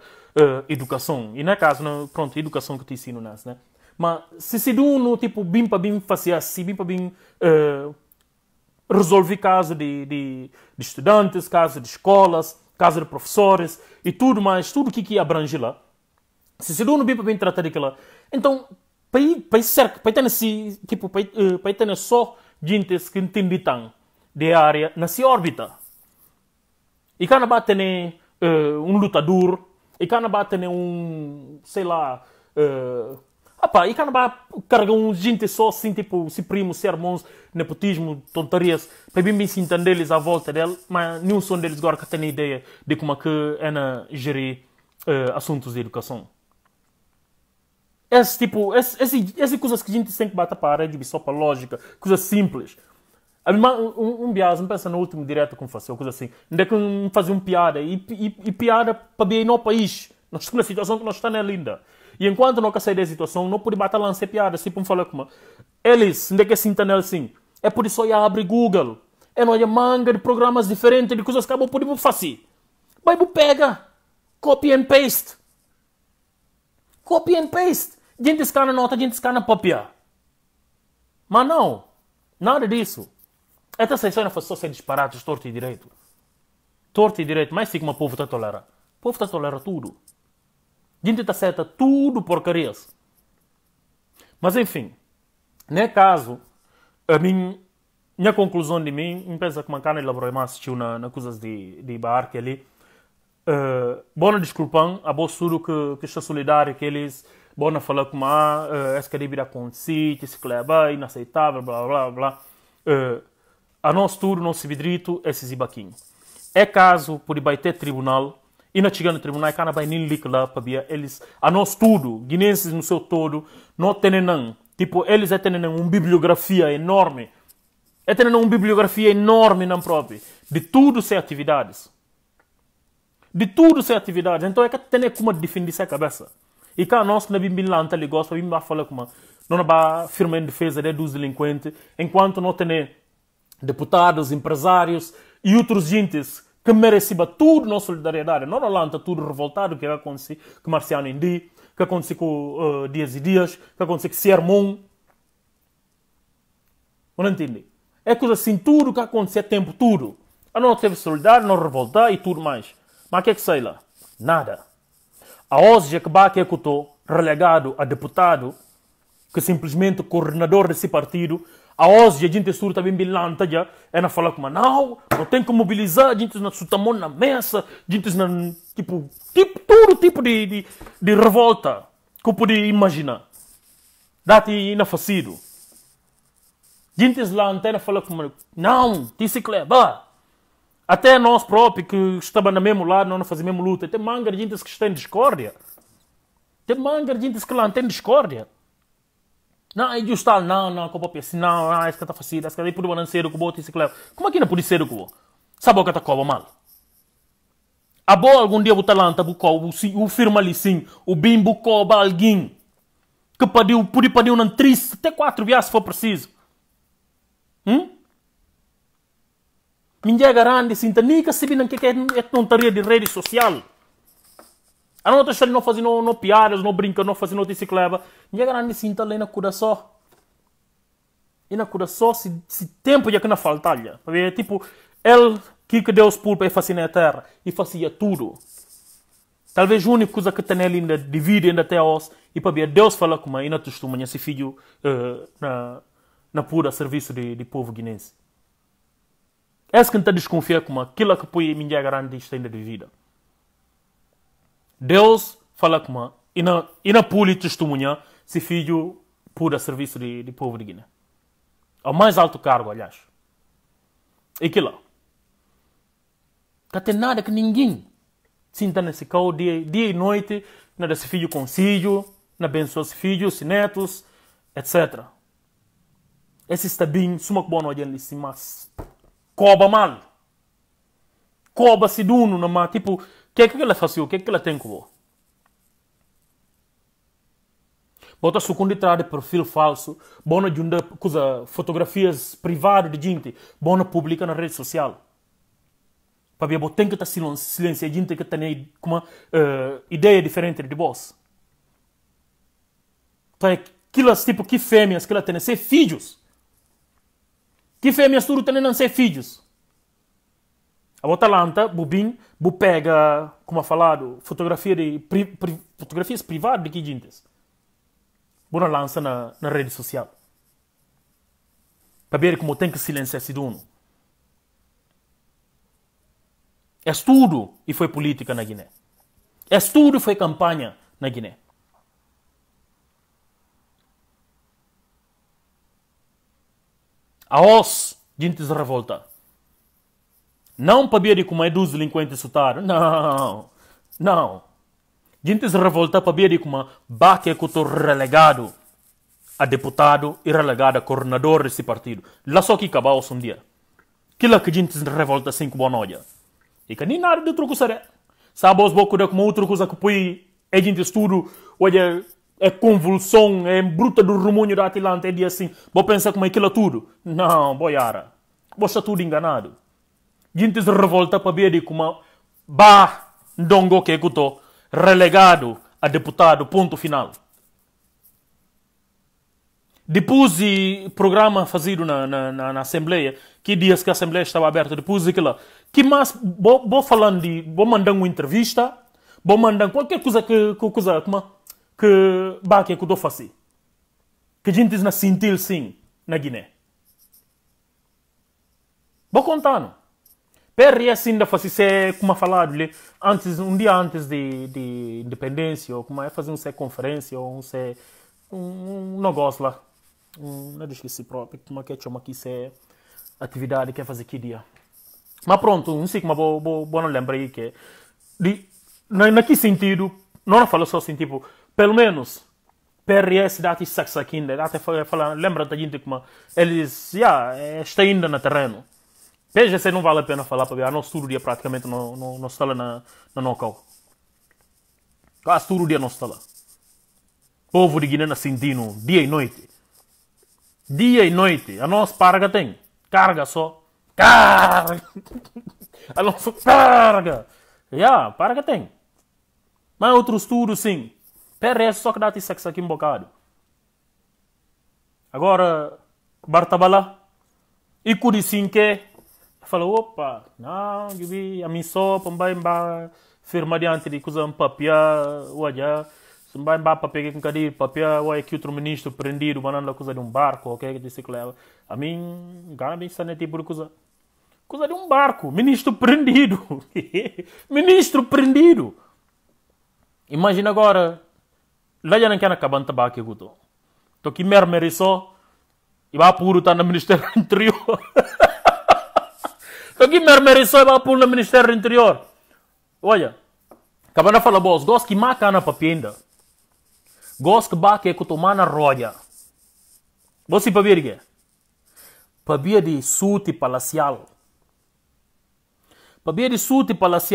educação. E não é caso, não, pronto, educação que te ensino nessa, né? né? Mas se se dá no tipo bim para bim fazer assim, bim para bim uh, eh, resolver caso de, de, de, estudantes, caso de escolas, caso de professores e tudo mais, tudo que que abrange lá. Se se dá no bim para bim tratar daquela. Então, para ir, para ir cerca, para ter nesse, tipo, para ir, eh, para ter só gente que entende tão de área nessa órbita. E cada bate né, uh, eh, um lutador, e cada bate né, um, sei lá, uh, Opa, e Canabá um gente só assim, tipo, se primo, se irmãos, nepotismo, tontarias. Para bem, bem se entender eles à volta dele, mas nenhum som deles agora que tem ideia de como é que é na gerir uh, assuntos de educação. Esse tipo, esse, esse, esse coisas que a gente tem que bater para a rede, só para lógica, coisas simples. A um, um bias, me pensa no último direto que fazer, fazia, coisa assim, onde é que me fazia uma piada, e, e, e piada para bem no país. Nós estamos na situação que nós estamos, é linda. E enquanto não sair da situação, não pude bater piada piadas, tipo, me falar como. Eles, onde é que sinta nela assim? É por isso que abro Google. É não é manga de programas diferentes, de coisas que eu pude fazer. Mas pega, copy and paste. Copy and paste. Gente escana nota, gente escana papia. Mas não, nada disso. Esta sessão foi só ser disparados torto e direito. Torto e direito, mas fica uma povo está a tolerar. O povo está a tolerar tudo. Gente está certa, tá tudo porcarias. Mas enfim, nesse né, caso, a minha, minha conclusão de mim, me pensa que mancana de problema assistiu na, na coisas de, de barque ali. Uh, bona desculpão, a bolsuro que, que está solidário que eles, bona falar com a, uh, eh, essa que deve acontecer, se cleba, inaceitável, blá blá blá. Uh, a nosso turno, nosso vidrito, esses ibaquinhos. É caso por ter tribunal, e na chegando no tribunal, cana vai nem lá para eles, a nós tudo, guinenses no seu todo, não tem não. Tipo, eles é têm uma bibliografia enorme. É têm uma bibliografia enorme não próprio De tudo ser atividades. De tudo ser atividades. Então é que tem como defender essa cabeça. E cá nós que tá não bem é lá, então ele gosta, bem falar como não vai firme em defesa de né, dos delinquentes, enquanto não tem né, deputados, empresários e outros gentes que mereciba tudo nossa solidariedade. Não olhando tudo revoltado que aconteceu com Marciano Indi, que aconteceu com uh, Dias e Dias, que aconteceu com Siermon. Não entendi. É coisa assim, tudo que aconteceu, tempo tudo. A não teve solidariedade, não revoltar e tudo mais. Mas o que é que sei lá? Nada. A hoje é que Baque é que estou relegado a deputado, que simplesmente o coordenador desse partido a e a gente surta bem bilanta já, é na falar com não, não tem como mobilizar, a gente na surta mão na mesa, a gente na, tipo, tipo, todo tipo de, de, de revolta que eu podia imaginar. Dá-te na facido. Gente lá antena fala com não, disse que leva. Até nós próprios que estava no mesmo lado, não fazemos mesmo luta. Tem manga de gente que está em discórdia. Tem manga de gente que lá tem discórdia. Não, é just tal, não, não, como pensi, não, ah, essa tá facilita, essa daí pode ser o bote, isso claro. Como é que não pode ser o que Sabe o que tá cobra mal? A boa algum dia botar lá, tá bucou, o firma ali sim, o bimbo cobra alguém que pediu, pude pedir um triste, até quatro vias se for preciso. Hum? Minha é grande sintonia tá, que se vê que é tontaria de rede social. A não estar não fazendo não piadas, não brincar, não fazer notícia cleva. E a grande sinta ali na cura só. E na cura só se, se tempo já que não falta. É tipo, ele que que Deus pulpa e fazia a terra e fazia tudo. Talvez a única coisa que tem ali ainda divide ainda até hoje e para ver Deus falar com ele, ainda testemunha esse filho uh, na, na pura serviço de, de povo guinense. Esse que não está desconfiado com aquilo que põe a minha grande ainda de vida. Deus fala com a na, e na pule testemunha se filho a serviço de, de povo de Guiné. Ao mais alto cargo, aliás. E que lá. Que tem nada que ninguém sinta nesse carro dia, dia e noite, nada se filho consigo, na abençoa se filhos, netos, etc. Esse está bem, suma que bom olhando mas cobra mal. Cobra-se duno, Tipo, que é que ela fazia? O que é que ela tem como? Bota sucundi de perfil falso, bota junta coisa fotografias privadas de gente, bota publica na rede social. Para ver, tem que estar tá silêncio, a gente que tem tá uma uh, ideia diferente de vós. Então, é aquelas tipo que fêmeas que ela tem, né? ser filhos. Que fêmeas tudo tem não né? ser filhos. O Atalanta, o BIM, o pega, como é falado, fotografia de, pri, pri, fotografias privadas de que gente. O lança na, na rede social. Para ver como tem que silenciar esse dono. É tudo e foi política na Guiné. É tudo e foi campanha na Guiné. A OS, gente revolta. Não para ver como é dos delinquentes soltaram. Não. Não. Gente se revolta para ver como baque que estou relegado a deputado e relegado a coordenador desse partido. Lá só que acabou um dia. Que lá que gente se revolta assim com boa E que nem nada de truco será. Sabe os bocos de como outra coisa que põe é gente estudo, olha, é convulsão, é bruta do rumo da atilante é dia assim. Vou pensar como é aquilo tudo. Não, boiara. Vou estar tudo enganado. Gente se revolta para ver de como bah, Ndongo Kekuto, relegado a deputado, ponto final. Depois de programa fazido na, na, na, na, Assembleia, que dias que a Assembleia estava aberta, depois de que lá, que mais, vou, vou falando de, vou mandando uma entrevista, vou mandando qualquer coisa que, que coisa, como, que, bah, que eu estou fazendo. Que a gente não na sim, na Guiné. Vou contando. PRS ainda fazia, como falado, antes, um dia antes de, de independência, ou como é fazer uma conferência, ou um, um, negócio lá. Um, não é esqueci próprio, como é que chama aqui, se atividade que é fazer que dia. Mas pronto, não sei como vou, vou, vou não lembrar aí que é. de, na, que sentido, não falo só assim, tipo, pelo menos PRS é dá-te sax aqui ainda, falar, lembra da gente como eles, já, yeah, está ainda no terreno. PGC não vale a pena falar para ver. A nossa todo dia praticamente não, não, não está na, na Nocau. Quase todo dia não está Povo de Guiné sentindo dia e noite. Dia e noite. A nossa parga tem. Carga só. Carga. A nossa carga. Já, yeah, parga tem. Mas outro estudo sim. PRS só que dá-te sexo aqui um bocado. Agora, Bartabala. E que fala, opa, não, gibi, a mim só, bem mba, firma diante de cuzão papia, olha, se para pegar um que papiá, papia, é que outro ministro prendido, mandando a coisa de um barco, ok, é que disse que leva. A mim, gana isso é tipo de coisa. Coisa de um barco, ministro prendido. ministro prendido. Imagina agora, lá já não quer acabar o tabaco que eu tô. Tô aqui mermeri só, e vai puro tá no Ministério Interior. aqui mermerizou para pôr no Ministério do Interior. Olha, acabando de falar, boss, gosto que maca na papinda. Gosto que baque é que na roda. Você para ver que? Para ver de suti palacial. Para ver de suti palacial.